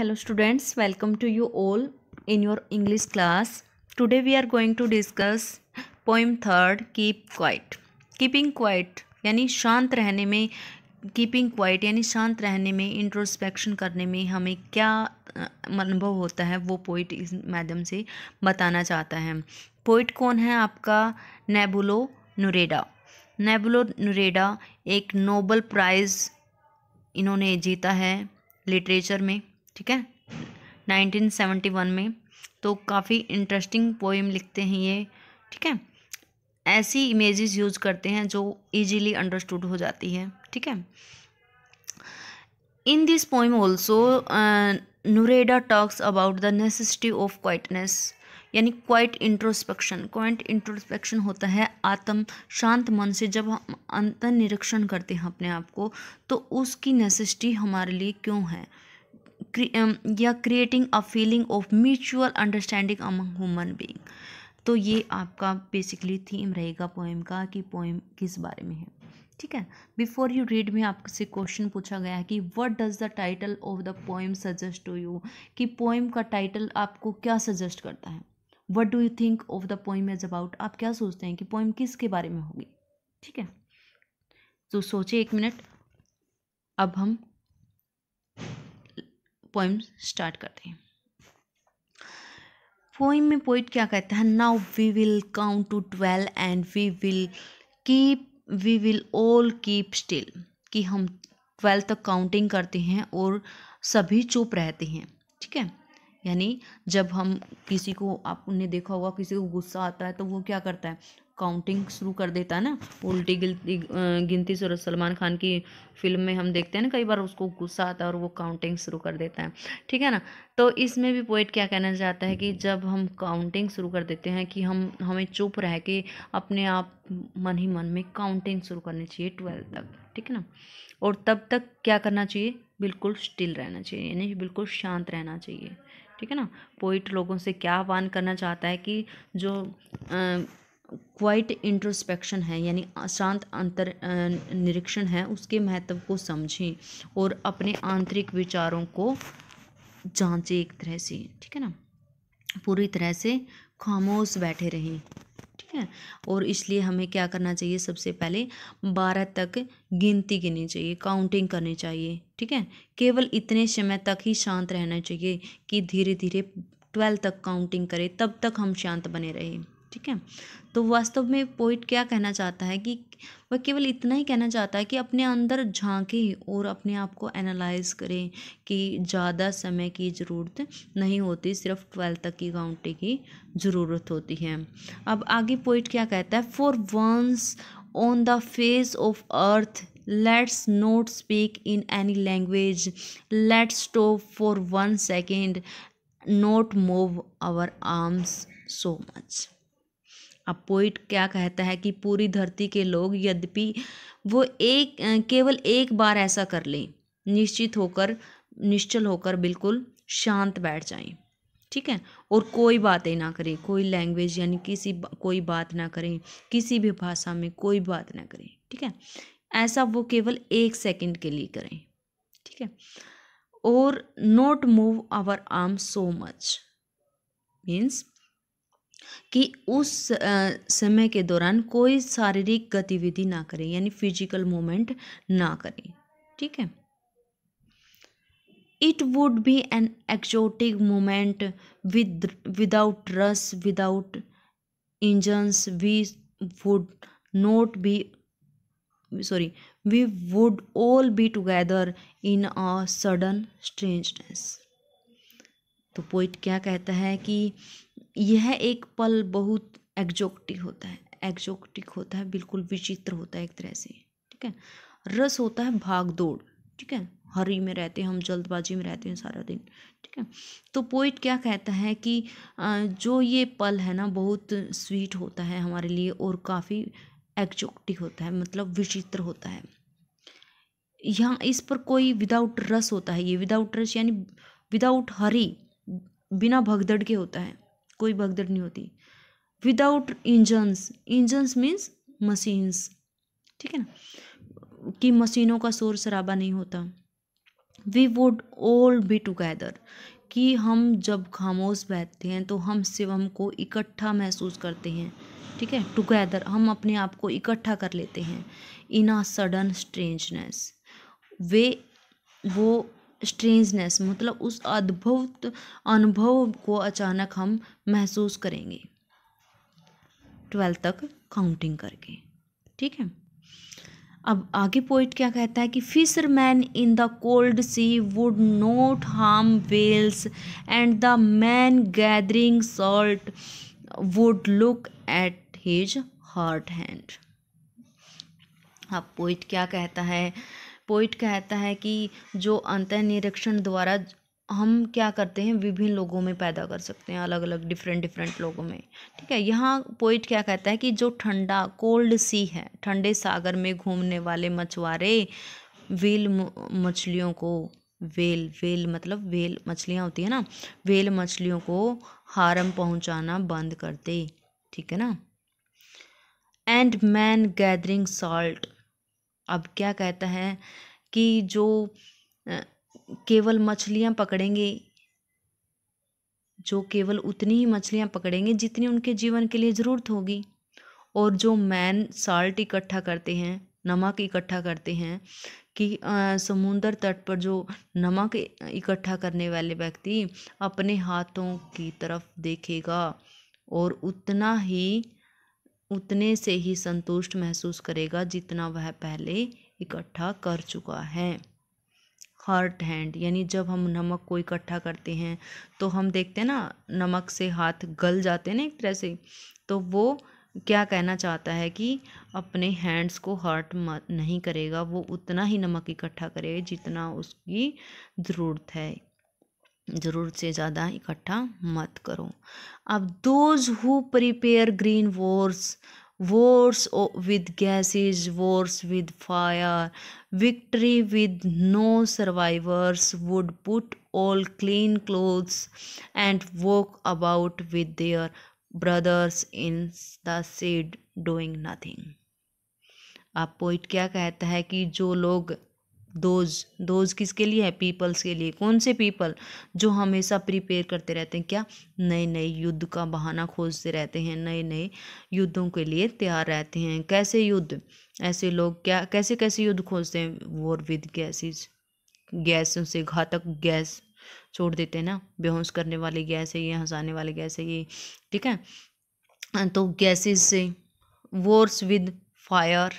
hello students welcome to you all in your english class today we are going to discuss poem third keep quiet keeping quiet यानी शांत रहने में keeping quiet यानी शांत रहने में इंट्रोस्पेक्शन करने में हमें क्या अनुभव होता है वो पोइट इस माध्यम से बताना चाहता है पोइट कौन है आपका नेबुलो नुरेडा नेबुलो नुरेडा एक नोबल प्राइज़ इन्होंने जीता है लिटरेचर में ठीक है 1971 में तो काफ़ी इंटरेस्टिंग पोइम लिखते हैं ये ठीक है ऐसी इमेजेस यूज करते हैं जो इजीली अंडरस्टूड हो जाती है ठीक है in this poem also Neruda talks about the necessity of quietness यानी क्वाइट इंट्रोस्पेक्शन क्वाइट इंट्रोस्पेक्शन होता है आत्म शांत मन से जब हम अंतर निरीक्षण करते हैं अपने आप को तो उसकी नेसेसिटी हमारे लिए क्यों है या creating a feeling of mutual understanding among human being तो ये आपका बेसिकली थीम रहेगा पोएम का कि पोएम किस बारे में है ठीक है बिफोर यू रीड में आपसे क्वेश्चन पूछा गया है कि what does the title of the poem suggest to you कि पोएम का टाइटल आपको क्या सजेस्ट करता है what do you think of the poem is about आप क्या सोचते हैं कि पोइम किसके बारे में होगी ठीक है तो सोचिए एक मिनट अब हम पोइम स्टार्ट करते हैं पोइम में पोइट क्या कहता है now we will count to twelve and we will keep we will all keep still कि हम ट्वेल्व तक काउंटिंग करते हैं और सभी चुप रहते हैं ठीक है यानी जब हम किसी को आपने देखा होगा किसी को गुस्सा आता है तो वो क्या करता है काउंटिंग शुरू कर देता है ना उल्टी गिनती गिनती से सलमान खान की फिल्म में हम देखते हैं ना कई बार उसको गुस्सा आता है और वो काउंटिंग शुरू कर देता है ठीक है ना तो इसमें भी पोइट क्या कहना चाहता है कि जब हम काउंटिंग शुरू कर देते हैं कि हम हमें चुप रह के अपने आप मन ही मन में काउंटिंग शुरू करनी चाहिए ट्वेल्व तक ठीक है ना और तब तक क्या करना चाहिए बिल्कुल स्टिल रहना चाहिए यानी बिल्कुल शांत रहना चाहिए ठीक है ना पोइट लोगों से क्या आह्वान करना चाहता है कि जो आ, क्वाइट इंट्रोस्पेक्शन है यानी शांत अंतर निरीक्षण है उसके महत्व को समझें और अपने आंतरिक विचारों को जांचें एक तरह से ठीक है ना पूरी तरह से खामोश बैठे रहें ठीक है और इसलिए हमें क्या करना चाहिए सबसे पहले बारह तक गिनती गिननी चाहिए काउंटिंग करनी चाहिए ठीक है केवल इतने समय तक ही शांत रहना चाहिए कि धीरे धीरे ट्वेल्व तक काउंटिंग करें तब तक हम शांत बने रहें ठीक है तो वास्तव में पोइट क्या कहना चाहता है कि वह केवल इतना ही कहना चाहता है कि अपने अंदर झांकें और अपने आप को एनालाइज करें कि ज़्यादा समय की ज़रूरत नहीं होती सिर्फ ट्वेल्थ तक की घंटे की ज़रूरत होती है अब आगे पोइट क्या कहता है for once on the face of earth let's not speak in any language let's stop for one second not move our arms so much अब पोइट क्या कहता है कि पूरी धरती के लोग यद्यपि वो एक केवल एक बार ऐसा कर लें निश्चित होकर निश्चल होकर बिल्कुल शांत बैठ जाएं ठीक है और कोई बातें ना करें कोई लैंग्वेज यानी किसी कोई बात ना करें किसी भी भाषा में कोई बात ना करें ठीक है ऐसा वो केवल एक सेकंड के लिए करें ठीक है और not move our arm so much means कि उस समय के दौरान कोई शारीरिक गतिविधि ना करें यानी फिजिकल मूवमेंट ना करें ठीक है it would be an exotic movement with without rush without engines we would not be sorry we would all be together in a sudden strangeness तो पोइट क्या कहता है कि यह एक पल बहुत एग्जोक्टिक होता है एग्जोक्टिक होता है बिल्कुल विचित्र होता है एक तरह से ठीक है रस होता है भाग दौड़ ठीक है हरी में रहते हैं हम जल्दबाजी में रहते हैं सारा दिन ठीक है तो पोइट क्या कहता है कि जो ये पल है ना बहुत स्वीट होता है हमारे लिए और काफ़ी एक्जोक्टिक होता है मतलब विचित्र होता है यहाँ इस पर कोई विदाउट रस होता है ये विदाउट रस यानी विदाउट हरी बिना भगदड़ के होता है कोई भगदड़ नहीं होती without engines engines means machines ठीक है ना कि मशीनों का शोर शराबा नहीं होता we would all be together कि हम जब खामोश बैठते हैं तो हम शिवम को इकट्ठा महसूस करते हैं ठीक है टुगेदर हम अपने आप को इकट्ठा कर लेते हैं इन अ सडन स्ट्रेंजनेस वे वो स्ट्रेंजनेस मतलब उस अद्भुत अनुभव को अचानक हम महसूस करेंगे ट्वेल्थ तक काउंटिंग करके ठीक है अब आगे पोइट क्या कहता है कि fisherman in the cold sea would not harm whales and the man gathering salt would look at his hurt hand अब पोइट क्या कहता है पोइट कहता है कि जो अंत निरीक्षण द्वारा हम क्या करते हैं विभिन्न लोगों में पैदा कर सकते हैं अलग अलग डिफरेंट डिफरेंट लोगों में ठीक है यहाँ पोइट क्या कहता है कि जो ठंडा कोल्ड सी है ठंडे सागर में घूमने वाले मछुआरे वेल मछलियों को वेल वेल मतलब वेल मछलियाँ होती है ना वेल मछलियों को हारम पहुँचाना बंद करते ठीक है ना एंड मैन गैदरिंग सॉल्ट अब क्या कहता है कि जो केवल मछलियाँ पकड़ेंगे जो केवल उतनी ही मछलियाँ पकड़ेंगे जितनी उनके जीवन के लिए ज़रूरत होगी और जो मैन साल्ट इकट्ठा करते हैं नमक इकट्ठा करते हैं कि समुद्र तट पर जो नमक इकट्ठा करने वाले व्यक्ति अपने हाथों की तरफ देखेगा और उतना ही उतने से ही संतुष्ट महसूस करेगा जितना वह पहले इकट्ठा कर चुका है हर्ट हैंड यानी जब हम नमक को इकट्ठा करते हैं तो हम देखते हैं ना नमक से हाथ गल जाते हैं ना एक तरह से तो वो क्या कहना चाहता है कि अपने हैंड्स को हर्ट नहीं करेगा वो उतना ही नमक इकट्ठा करेगा जितना उसकी ज़रूरत है जरूरत से ज़्यादा इकट्ठा मत करो अब those who prepare green wars wars with gases wars with fire victory with no survivors would put all clean clothes and walk about with their brothers in the shade doing nothing आप poet क्या कहता है कि जो लोग those those किसके लिए है पीपल्स के लिए कौन से पीपल जो हमेशा प्रिपेयर करते रहते हैं क्या नए नए युद्ध का बहाना खोजते रहते हैं नए नए युद्धों के लिए तैयार रहते हैं कैसे युद्ध ऐसे लोग क्या कैसे कैसे युद्ध खोजते हैं वॉर विद गैसेस गैसों से घातक गैस छोड़ देते हैं ना बेहोश करने वाले गैस है ये हंसाने वाले गैस है ये ठीक है हाँ, तो गैसेस से वॉर्स विद फायर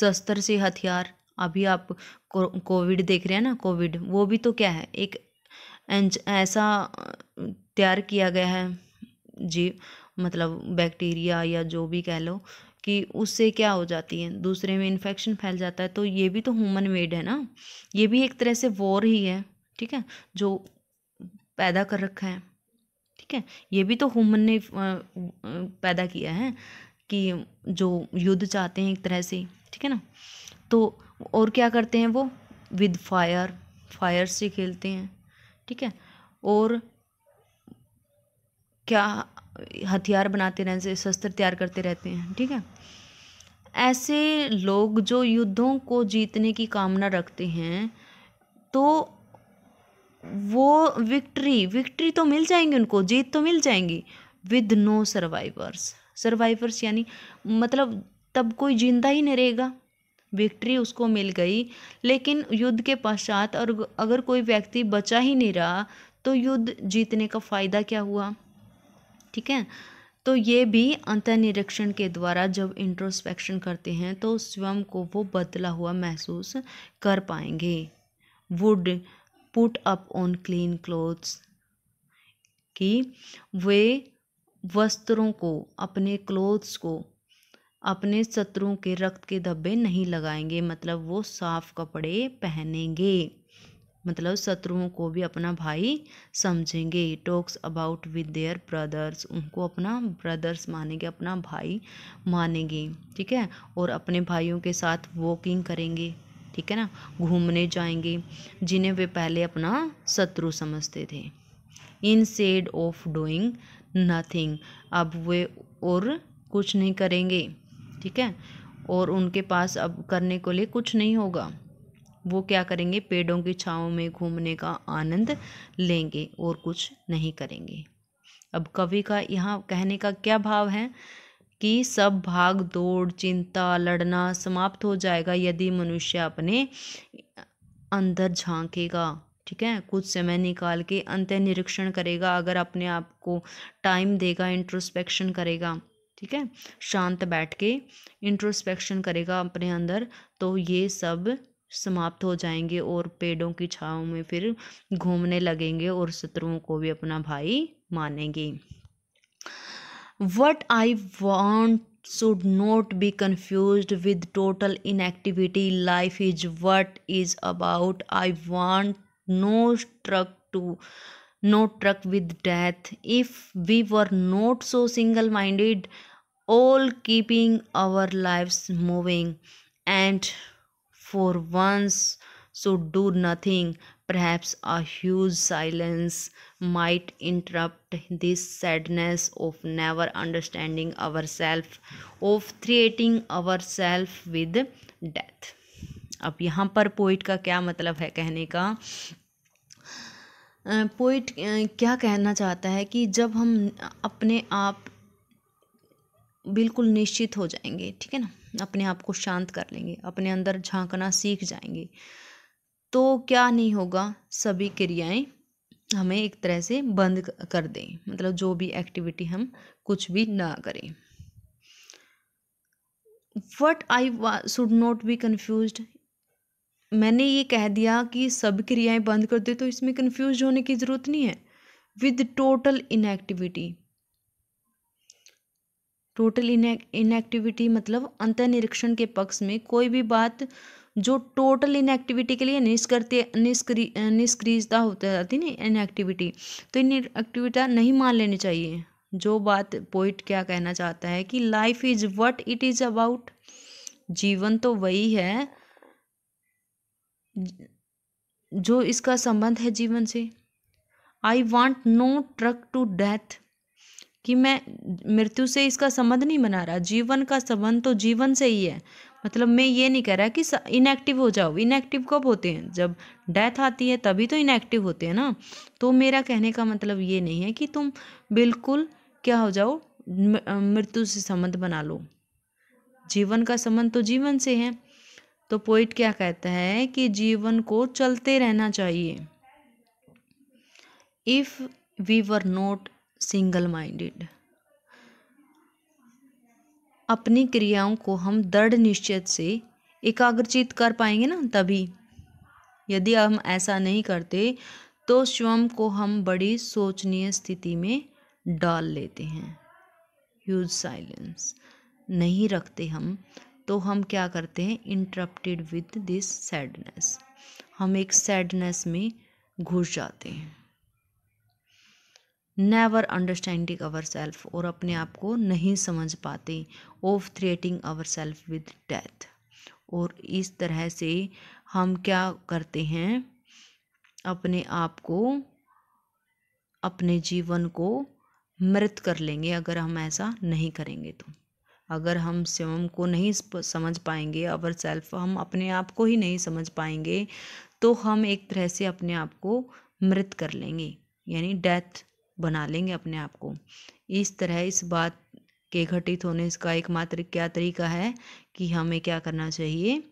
शस्त्र से हथियार अभी आप कोविड देख रहे हैं ना कोविड वो भी तो क्या है एक ऐसा तैयार किया गया है जी मतलब बैक्टीरिया या जो भी कह लो कि उससे क्या हो जाती है दूसरे में इन्फेक्शन फैल जाता है तो ये भी तो ह्यूमन मेड है ना ये भी एक तरह से वॉर ही है ठीक है जो पैदा कर रखा है ठीक है ये भी तो ह्यूमन ने पैदा किया है कि जो युद्ध चाहते हैं एक तरह से ठीक है ना तो और क्या करते हैं वो विद फायर फायर से खेलते हैं ठीक है और क्या हथियार बनाते रहते शस्त्र तैयार करते रहते हैं ठीक है ऐसे लोग जो युद्धों को जीतने की कामना रखते हैं तो वो विक्ट्री विक्ट्री तो मिल जाएंगी उनको जीत तो मिल जाएंगी विद नो सर्वाइवर्स सर्वाइवर्स यानी मतलब तब कोई जिंदा ही नहीं रहेगा विक्ट्री उसको मिल गई लेकिन युद्ध के पश्चात और अगर कोई व्यक्ति बचा ही नहीं रहा तो युद्ध जीतने का फ़ायदा क्या हुआ ठीक है तो ये भी अंतर्निरीक्षण के द्वारा जब इंट्रोस्पेक्शन करते हैं तो स्वयं को वो बदला हुआ महसूस कर पाएंगे would put up on clean clothes कि वे वस्त्रों को अपने क्लोथ्स को अपने शत्रुओं के रक्त के धब्बे नहीं लगाएंगे मतलब वो साफ कपड़े पहनेंगे मतलब शत्रुओं को भी अपना भाई समझेंगे talks about with their brothers उनको अपना ब्रदर्स मानेंगे अपना भाई मानेंगे ठीक है और अपने भाइयों के साथ वॉकिंग करेंगे ठीक है ना घूमने जाएंगे जिन्हें वे पहले अपना शत्रु समझते थे in shade of doing nothing अब वे और कुछ नहीं करेंगे ठीक है और उनके पास अब करने को लिए कुछ नहीं होगा वो क्या करेंगे पेड़ों की छाँव में घूमने का आनंद लेंगे और कुछ नहीं करेंगे अब कवि का यहाँ कहने का क्या भाव है कि सब भाग दौड़ चिंता लड़ना समाप्त हो जाएगा यदि मनुष्य अपने अंदर झांकेगा ठीक है कुछ समय निकाल के अंत्य निरीक्षण करेगा अगर अपने आप को टाइम देगा इंट्रोस्पेक्शन करेगा ठीक है शांत बैठ के इंट्रोस्पेक्शन करेगा अपने अंदर तो ये सब समाप्त हो जाएंगे और पेड़ों की छाव में फिर घूमने लगेंगे और शत्रुओं को भी अपना भाई मानेंगे what I want should not be confused with total inactivity life is what is about I want no struck to no truck with death if we were not so single minded all keeping our lives moving and for once so do nothing perhaps a huge silence might interrupt this sadness of never understanding ourselves of creating ourselves with death अब यहाँ पर poet का क्या मतलब है कहने का poet क्या कहना चाहता है कि जब हम अपने आप बिल्कुल निश्चित हो जाएंगे ठीक है ना अपने आप को शांत कर लेंगे अपने अंदर झांकना सीख जाएंगे तो क्या नहीं होगा सभी क्रियाएं हमें एक तरह से बंद कर दें मतलब जो भी एक्टिविटी हम कुछ भी ना करें what I should not be confuse मैंने ये कह दिया कि सब क्रियाएं बंद कर दे तो इसमें कंफ्यूज होने की ज़रूरत नहीं है with total inactivity total inactivity मतलब अंतर निरीक्षण के पक्ष में कोई भी बात जो टोटल इनएक्टिविटी के लिए निष्कर्ते निष्क्रिय निष्क्रियता होता जाती ना इनएक्टिविटी तो इन एक्टिविटी नहीं मान लेनी चाहिए जो बात पोइट क्या कहना चाहता है कि life is what it is about जीवन तो वही है जो इसका संबंध है जीवन से I want no truck to death कि मैं मृत्यु से इसका संबंध नहीं बना रहा जीवन का संबंध तो जीवन से ही है मतलब मैं ये नहीं कह रहा कि इनएक्टिव हो जाओ इनएक्टिव कब होते हैं जब डेथ आती है तभी तो इनएक्टिव होते हैं ना तो मेरा कहने का मतलब ये नहीं है कि तुम बिल्कुल क्या हो जाओ मृत्यु से संबंध बना लो जीवन का संबंध तो जीवन से है तो पोइट क्या कहता है कि जीवन को चलते रहना चाहिए if we were not single minded अपनी क्रियाओं को हम दृढ़ निश्चय से एकाग्रचित कर पाएंगे ना तभी यदि हम ऐसा नहीं करते तो स्वयं को हम बड़ी सोचनीय स्थिति में डाल लेते हैं यूज साइलेंस नहीं रखते हम तो हम क्या करते हैं इंटरप्टेड विद दिस सैडनेस हम एक सैडनेस में घुस जाते हैं नेवर अंडरस्टैंडिंग अवर सेल्फ और अपने आप को नहीं समझ पाते of threatening our self with death और इस तरह से हम क्या करते हैं अपने आप को अपने जीवन को मृत कर लेंगे अगर हम ऐसा नहीं करेंगे तो अगर हम स्वयं को नहीं समझ पाएंगे अवर सेल्फ हम अपने आप को ही नहीं समझ पाएंगे तो हम एक तरह से अपने आप को मृत कर लेंगे यानी डेथ बना लेंगे अपने आप को इस तरह इस बात के घटित होने का एकमात्र क्या तरीका है कि हमें क्या करना चाहिए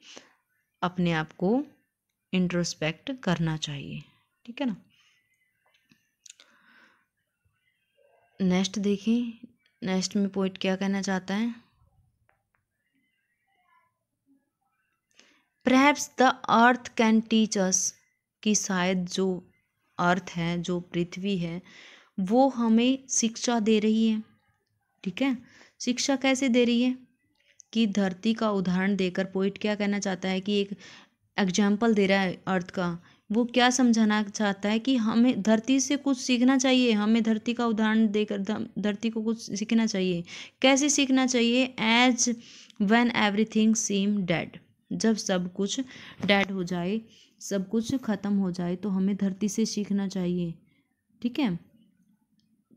अपने आप को इंट्रोस्पेक्ट करना चाहिए ठीक है ना नेक्स्ट देखें नेक्स्ट में पॉइंट क्या कहना चाहता है perhaps the earth can teach us कि शायद जो अर्थ है जो पृथ्वी है वो हमें शिक्षा दे रही है ठीक है शिक्षा कैसे दे रही है कि धरती का उदाहरण देकर पोइट क्या कहना चाहता है कि एक एग्जाम्पल दे रहा है अर्थ का वो क्या समझाना चाहता है कि हमें धरती से कुछ सीखना चाहिए हमें धरती का उदाहरण देकर धरती को कुछ सीखना चाहिए कैसे सीखना चाहिए as when everything seem dead जब सब कुछ डेड हो जाए सब कुछ ख़त्म हो जाए तो हमें धरती से सीखना चाहिए ठीक है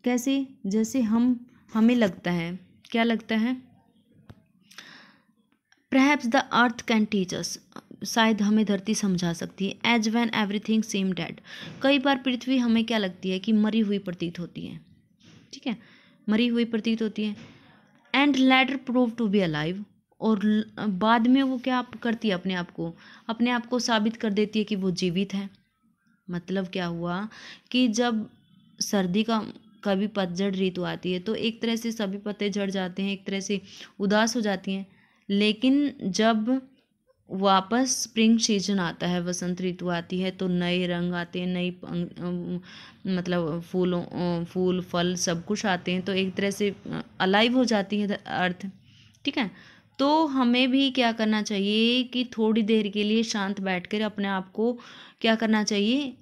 कैसे जैसे हम हमें लगता है क्या लगता है perhaps the earth can teachers शायद हमें धरती समझा सकती है as when everything same dead कई बार पृथ्वी हमें क्या लगती है कि मरी हुई प्रतीत होती है ठीक है मरी हुई प्रतीत होती है and later prove to be alive और बाद में वो क्या करती है अपने आप को अपने आप को साबित कर देती है कि वो जीवित है मतलब क्या हुआ कि जब सर्दी का कभी पतझड़ ऋतु आती है तो एक तरह से सभी पत्ते झड़ जाते हैं एक तरह से उदास हो जाती हैं लेकिन जब वापस स्प्रिंग सीजन आता है वसंत ऋतु आती है तो नए रंग आते हैं नई मतलब फूलों फूल फल सब कुछ आते हैं तो एक तरह से अलाइव हो जाती है अर्थ ठीक है तो हमें भी क्या करना चाहिए कि थोड़ी देर के लिए शांत बैठकर अपने आप को क्या करना चाहिए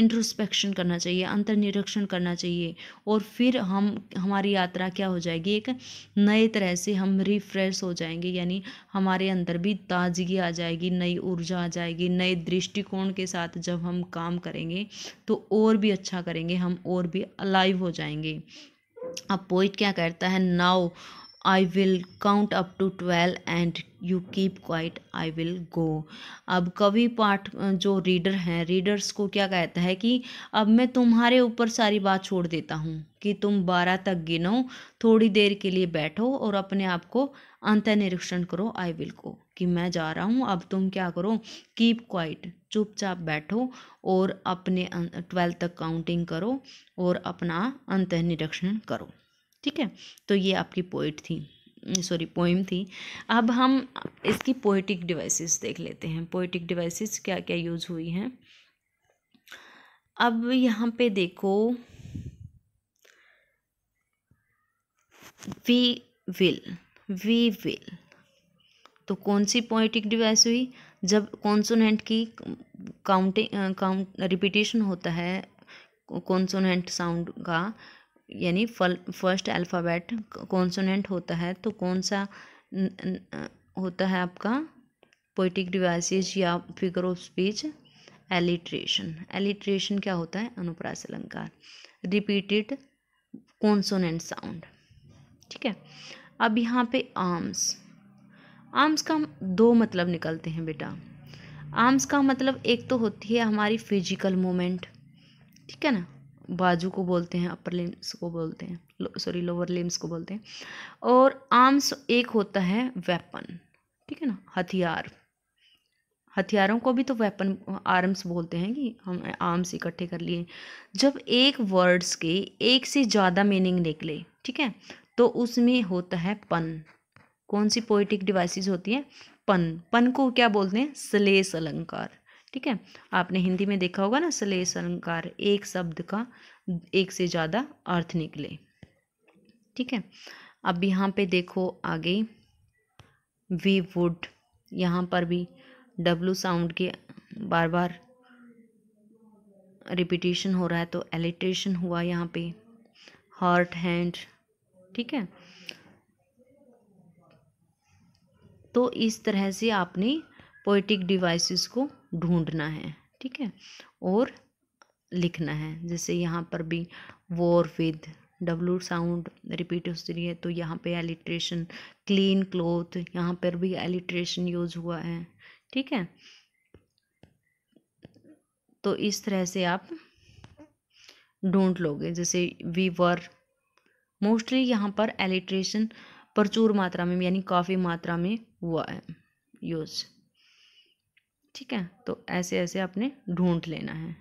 इंट्रोस्पेक्शन करना चाहिए अंतर निरीक्षण करना चाहिए और फिर हम हमारी यात्रा क्या हो जाएगी एक नए तरह से हम रिफ्रेश हो जाएंगे यानी हमारे अंदर भी ताजगी आ जाएगी नई ऊर्जा आ जाएगी नए दृष्टिकोण के साथ जब हम काम करेंगे तो और भी अच्छा करेंगे हम और भी अलाइव हो जाएंगे अब पोइट क्या करता है now I will count up to twelve and you keep quiet I will go अब कवि पाठ जो रीडर हैं रीडर्स को क्या कहता है कि अब मैं तुम्हारे ऊपर सारी बात छोड़ देता हूँ कि तुम बारह तक गिनो थोड़ी देर के लिए बैठो और अपने आप को अंत निरीक्षण करो आई विल गो कि मैं जा रहा हूँ अब तुम क्या करो कीप क्वाइट चुपचाप बैठो और अपने ट्वेल्थ अं, तक काउंटिंग करो और अपना अंत निरीक्षण करो ठीक है तो ये आपकी पोइट थी सॉरी पोइम थी अब हम इसकी पोइटिक डिवाइसेस देख लेते हैं पोइटिक डिवाइसेस क्या क्या यूज़ हुई हैं अब यहाँ पे देखो वी विल वी विल तो कौन सी पोइटिक डिवाइस हुई जब कॉन्सोनेंट की काउंटिंग काउंट रिपीटेशन होता है कॉन्सोनेंट साउंड का यानी फल फर्स्ट अल्फ़ाबेट कॉन्सोनेंट होता है तो कौन सा न, न, होता है आपका पोइटिक डिवाइसेस या figure of speech alliteration alliteration क्या होता है अनुप्रास अलंकार रिपीटेड कॉन्सोनेंट साउंड ठीक है अब यहाँ पे आर्म्स आर्म्स का दो मतलब निकलते हैं बेटा आर्म्स का मतलब एक तो होती है हमारी फिजिकल मोमेंट ठीक है ना बाजू को बोलते हैं अपर लिम्स को बोलते हैं लो, सॉरी लोअर लिम्स को बोलते हैं और आर्म्स एक होता है वेपन ठीक है ना हथियार हथियारों को भी तो वेपन आर्म्स बोलते हैं कि हम आर्म्स इकट्ठे कर लिए जब एक वर्ड्स के एक से ज़्यादा मीनिंग निकले ठीक है तो उसमें होता है पन कौन सी पोइटिक डिवाइसेस होती हैं पन पन को क्या बोलते हैं सलेस अलंकार ठीक है आपने हिंदी में देखा होगा ना सलेस अलंकार एक शब्द का एक से ज़्यादा अर्थ निकले ठीक है अब यहाँ पे देखो आगे वी वुड यहाँ पर भी डब्लू साउंड के बार बार रिपीटेशन हो रहा है तो एलिट्रेशन हुआ यहाँ पे हार्ट हैंड ठीक है तो इस तरह से आपने पोइटिक डिवाइसेस को ढूंढना है ठीक है और लिखना है जैसे यहाँ पर भी war with W sound repeat हो रही है तो यहाँ पे एलिट्रेशन क्लीन क्लोथ यहाँ पर भी एलिट्रेशन यूज हुआ है ठीक है तो इस तरह से आप ढूंढ लोगे जैसे वी वर मोस्टली यहाँ पर एलिट्रेशन प्रचुर मात्रा में यानी काफ़ी मात्रा में हुआ है यूज़ ठीक है तो ऐसे ऐसे आपने ढूंढ लेना है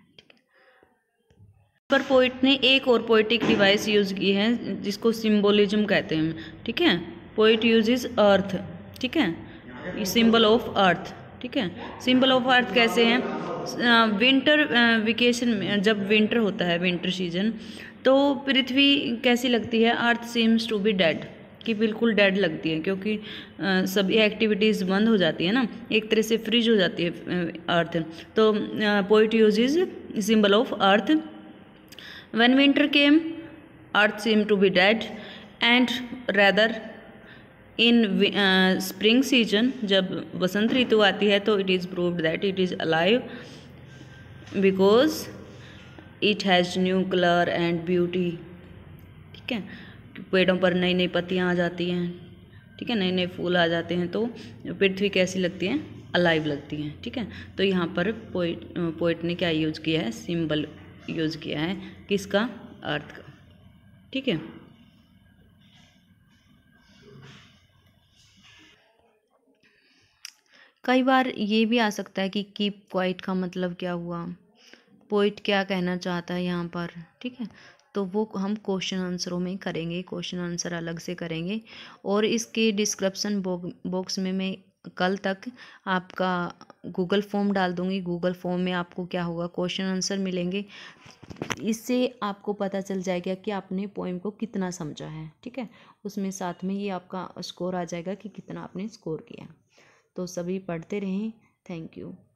पर पोइट ने एक और पोइटिक डिवाइस यूज़ की है जिसको सिम्बोलिज्म कहते हैं ठीक है पोइट यूज इज अर्थ ठीक है सिंबल ऑफ अर्थ ठीक है सिंबल ऑफ अर्थ कैसे हैं विंटर वेकेशन में जब विंटर होता है विंटर सीजन तो पृथ्वी कैसी लगती है earth seems to be dead कि बिल्कुल डेड लगती है क्योंकि सभी एक्टिविटीज़ बंद हो जाती है ना एक तरह से फ्रिज हो जाती है अर्थ तो poet use is symbol of earth when winter came earth seem to be dead and rather in spring season जब बसंत ऋतु आती है तो it is proved that it is alive because it has new colour and beauty ठीक है पेड़ों पर नई नई पत्तियाँ आ जाती हैं ठीक है नए नए फूल आ जाते हैं तो पृथ्वी कैसी लगती है अलाइव लगती हैं ठीक है तो यहाँ पर पोइट पोइट ने क्या यूज़ किया है सिंबल यूज़ किया है किसका अर्थ का ठीक है कई बार ये भी आ सकता है कि कीप क्वाइट का मतलब क्या हुआ पोइट क्या कहना चाहता है यहाँ पर ठीक है तो वो हम क्वेश्चन आंसरों में करेंगे क्वेश्चन आंसर अलग से करेंगे और इसके डिस्क्रिप्सन बॉक्स में मैं कल तक आपका गूगल फॉर्म डाल दूंगी गूगल फॉर्म में आपको क्या होगा क्वेश्चन आंसर मिलेंगे इससे आपको पता चल जाएगा कि आपने पोइम को कितना समझा है ठीक है उसमें साथ में ये आपका स्कोर आ जाएगा कि कितना आपने स्कोर किया तो सभी पढ़ते रहें थैंक यू